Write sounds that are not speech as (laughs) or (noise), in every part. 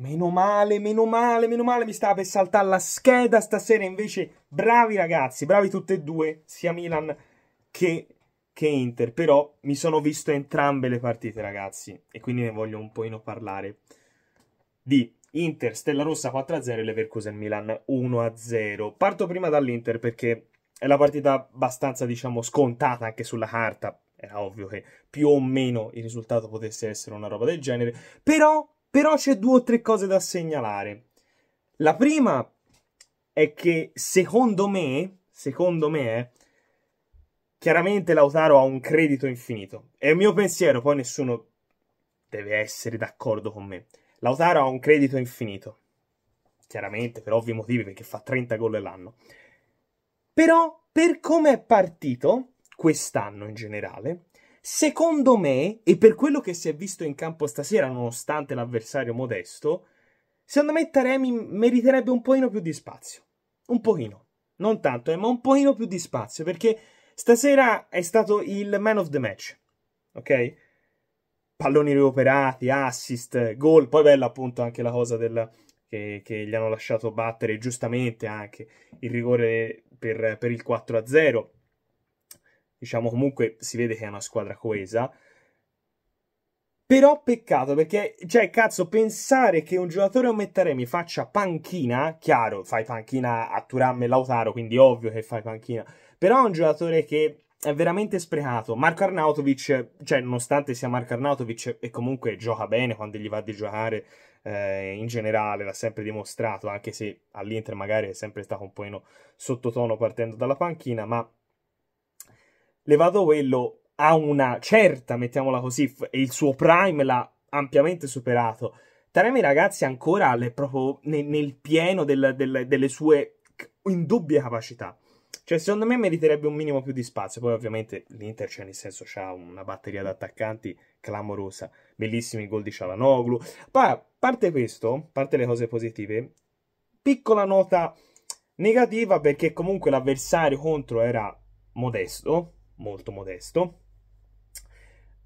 Meno male, meno male, meno male, mi stava per saltare la scheda stasera, invece bravi ragazzi, bravi tutti e due, sia Milan che, che, Inter, però mi sono visto entrambe le partite ragazzi e quindi ne voglio un pochino parlare di Inter, Stella Rossa 4-0 e Leverkusen Milan 1-0. Parto prima dall'Inter perché è la partita abbastanza diciamo scontata anche sulla carta, era ovvio che più o meno il risultato potesse essere una roba del genere, però però c'è due o tre cose da segnalare. La prima è che secondo me, secondo me, eh, chiaramente Lautaro ha un credito infinito. È il mio pensiero, poi nessuno deve essere d'accordo con me. Lautaro ha un credito infinito. Chiaramente, per ovvi motivi, perché fa 30 gol l'anno. Però, per come è partito, quest'anno in generale, Secondo me, e per quello che si è visto in campo stasera, nonostante l'avversario modesto, secondo me Taremi meriterebbe un pochino più di spazio. Un pochino. Non tanto, eh, ma un pochino più di spazio, perché stasera è stato il man of the match. Ok? Palloni recuperati, assist, gol. Poi bella appunto anche la cosa del, che, che, gli hanno lasciato battere giustamente anche il rigore per, per il 4-0 diciamo comunque si vede che è una squadra coesa. Però peccato perché, cioè, cazzo, pensare che un giocatore come Taremi faccia panchina, chiaro, fai panchina a Turam e Lautaro, quindi ovvio che fai panchina, però è un giocatore che è veramente sprecato. Marco Arnautovic, cioè, nonostante sia Marco Arnautovic e comunque gioca bene quando gli va di giocare, eh, in generale l'ha sempre dimostrato, anche se all'Inter magari è sempre stato un po' in sottotono partendo dalla panchina, ma Levato quello, ha una certa, mettiamola così, e il suo prime l'ha ampiamente superato. Taremi, ragazzi, ancora è proprio nel, nel pieno del, del, delle sue indubbie capacità. Cioè, secondo me meriterebbe un minimo più di spazio. Poi, ovviamente, l'Inter, c'è, nel senso, ha una batteria di attaccanti clamorosa. Bellissimi gol di Cialanoglu. Poi, a parte questo, a parte le cose positive, piccola nota negativa perché comunque l'avversario contro era modesto, molto modesto.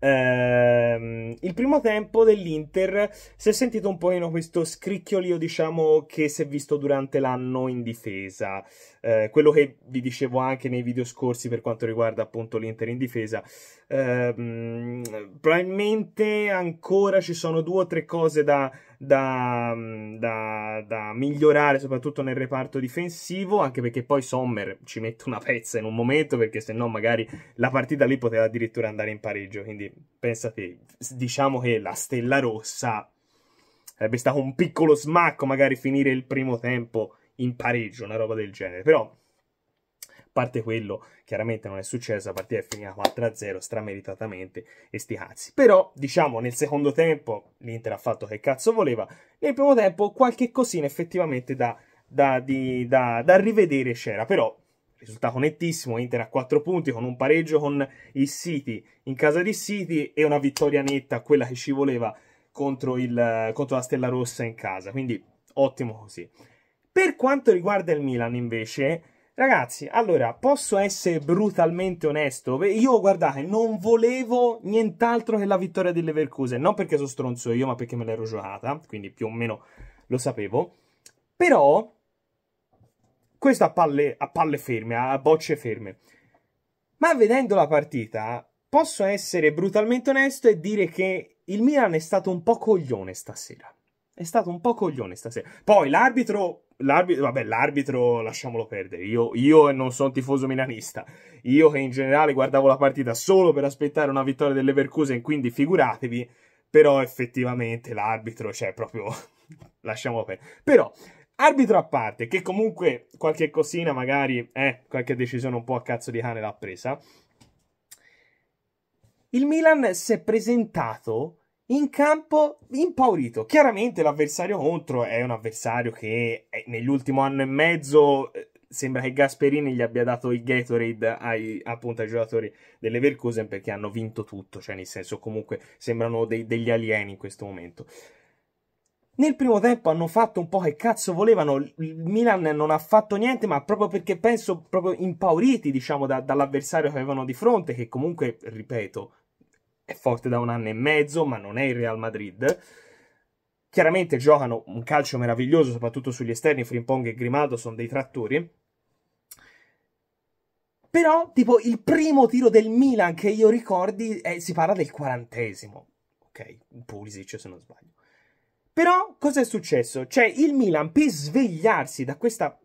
Ehm, il primo tempo dell'Inter si è sentito un po' in questo scricchiolio, diciamo, che si è visto durante l'anno in difesa. Ehm, quello che vi dicevo anche nei video scorsi per quanto riguarda appunto l'Inter in difesa. Ehm, probabilmente ancora ci sono due o tre cose da da, da, da, migliorare, soprattutto nel reparto difensivo, anche perché poi Sommer ci mette una pezza in un momento, perché se no magari la partita lì poteva addirittura andare in pareggio. Quindi pensate, diciamo che la Stella Rossa sarebbe stato un piccolo smacco magari finire il primo tempo in pareggio, una roba del genere. Però parte quello, chiaramente non è successo, la partita è finita 4-0 strameritatamente e sti cazzi. Però, diciamo, nel secondo tempo l'Inter ha fatto che cazzo voleva, nel primo tempo qualche cosina effettivamente da, da, di, da, da rivedere c'era, però risultato nettissimo, Inter a 4 punti con un pareggio con i City in casa di City e una vittoria netta, quella che ci voleva contro, il, contro la Stella Rossa in casa, quindi ottimo così. Per quanto riguarda il Milan invece, Ragazzi, allora, posso essere brutalmente onesto? Io, guardate, non volevo nient'altro che la vittoria delle Leverkusen, non perché sono stronzo io, ma perché me l'ero giocata, quindi più o meno lo sapevo. Però, questo a palle, a palle ferme, a bocce ferme. Ma vedendo la partita, posso essere brutalmente onesto e dire che il Milan è stato un po' coglione stasera. È stato un po' coglione stasera. Poi l'arbitro, l'arbitro vabbè, l'arbitro lasciamolo perdere. Io, io non sono tifoso milanista. Io che in generale guardavo la partita solo per aspettare una vittoria dell'Everkusen, quindi figuratevi. Però effettivamente l'arbitro, cioè proprio... (laughs) lasciamo perdere. Però Arbitro a parte, che comunque qualche cosina, magari, eh, qualche decisione un po' a cazzo di cane l'ha presa. Il Milan si è presentato in campo impaurito. Chiaramente l'avversario contro è un avversario che eh, nell'ultimo anno e mezzo eh, sembra che Gasperini gli abbia dato il Gatorade ai, appunto, ai giocatori delle Verkusen perché hanno vinto tutto, cioè nel senso comunque sembrano dei, degli alieni in questo momento. Nel primo tempo hanno fatto un po' che cazzo volevano, il Milan non ha fatto niente, ma proprio perché penso proprio impauriti, diciamo, da, dall'avversario che avevano di fronte, che comunque, ripeto, è forte da un anno e mezzo, ma non è il Real Madrid. Chiaramente giocano un calcio meraviglioso, soprattutto sugli esterni, Frimpong e Grimaldo sono dei trattori. Però, tipo, il primo tiro del Milan che io ricordi, è, eh, si parla del quarantesimo. Ok, un Pulisic se non sbaglio. Però, cosa è successo? Cioè, il Milan, per svegliarsi da questo eh,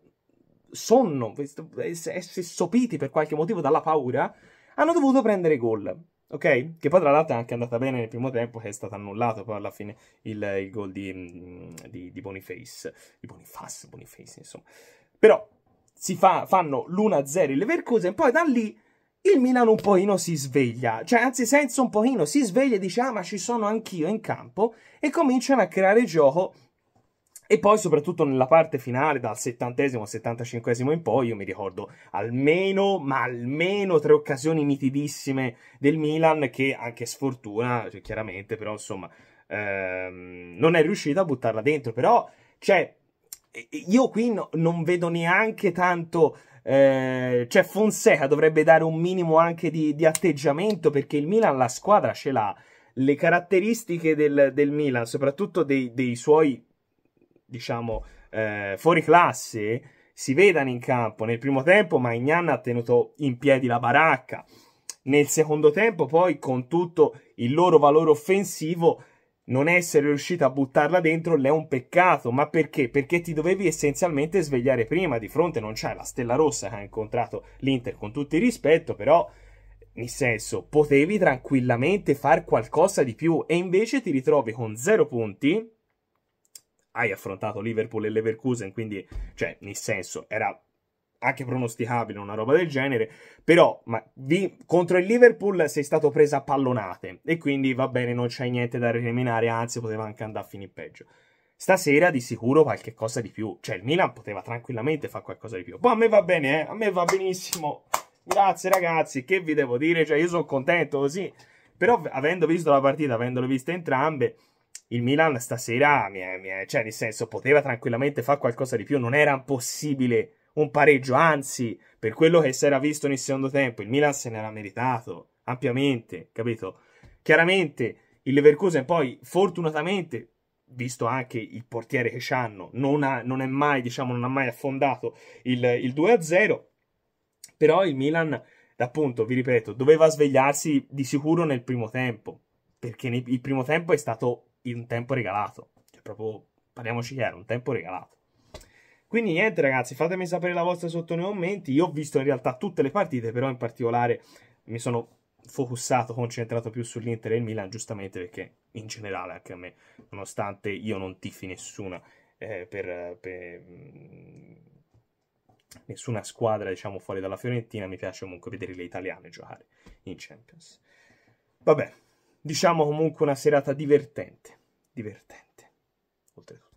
sonno, essere sopiti per qualche motivo dalla paura, hanno dovuto prendere gol ok? Che poi tra l'altro è anche andata bene nel primo tempo, che è stato annullato poi alla fine il, il gol di, di, di, Boniface, di Boniface, Boniface insomma. Però si fa, fanno l'1-0 il Leverkusen, poi da lì il Milan un pochino si sveglia, cioè anzi senza un pochino si sveglia e dice ah ma ci sono anch'io in campo e cominciano a creare gioco e poi, soprattutto nella parte finale, dal settantesimo al settantacinquesimo in poi, io mi ricordo almeno, ma almeno tre occasioni nitidissime del Milan, che anche sfortuna, cioè, chiaramente, però insomma, ehm, non è riuscita a buttarla dentro. Però, cioè, io qui no, non vedo neanche tanto. Eh, cioè, Fonseca dovrebbe dare un minimo anche di, di atteggiamento perché il Milan la squadra ce l'ha. Le caratteristiche del, del Milan, soprattutto dei, dei suoi diciamo, eh, fuori classe si vedano in campo. Nel primo tempo Magnan ha tenuto in piedi la baracca. Nel secondo tempo poi, con tutto il loro valore offensivo, non essere riuscito a buttarla dentro è un peccato. Ma perché? Perché ti dovevi essenzialmente svegliare prima. Di fronte non c'è la Stella Rossa che ha incontrato l'Inter con tutto il rispetto, però nel senso potevi tranquillamente far qualcosa di più e invece ti ritrovi con zero punti hai affrontato Liverpool e Leverkusen, quindi, cioè, nel senso, era anche pronosticabile una roba del genere, però ma, vi, contro il Liverpool sei stato preso a pallonate e quindi va bene, non c'è niente da recriminare, anzi poteva anche andare a finire peggio. Stasera di sicuro qualche cosa di più, cioè il Milan poteva tranquillamente fare qualcosa di più. Poi boh, a me va bene, eh? a me va benissimo. Grazie ragazzi, che vi devo dire? Cioè io sono contento così, però avendo visto la partita, avendole viste entrambe, il Milan stasera, mi è, cioè nel senso, poteva tranquillamente fare qualcosa di più, non era possibile un pareggio, anzi, per quello che si era visto nel secondo tempo, il Milan se n'era meritato ampiamente, capito? Chiaramente il Leverkusen poi, fortunatamente, visto anche il portiere che hanno, non ha, non è mai, diciamo, non ha mai affondato il, il 2-0, però il Milan, appunto, vi ripeto, doveva svegliarsi di sicuro nel primo tempo, perché il primo tempo è stato in un tempo regalato. Cioè, proprio parliamoci chiaro, un tempo regalato. Quindi niente ragazzi, fatemi sapere la vostra sotto nei commenti. Io ho visto in realtà tutte le partite, però in particolare mi sono focussato, concentrato più sull'Inter e il Milan, giustamente perché in generale anche a me, nonostante io non tifi nessuna eh, per, per mm, nessuna squadra, diciamo, fuori dalla Fiorentina, mi piace comunque vedere le italiane giocare in Champions. Vabbè, diciamo comunque una serata divertente, divertente, oltretutto.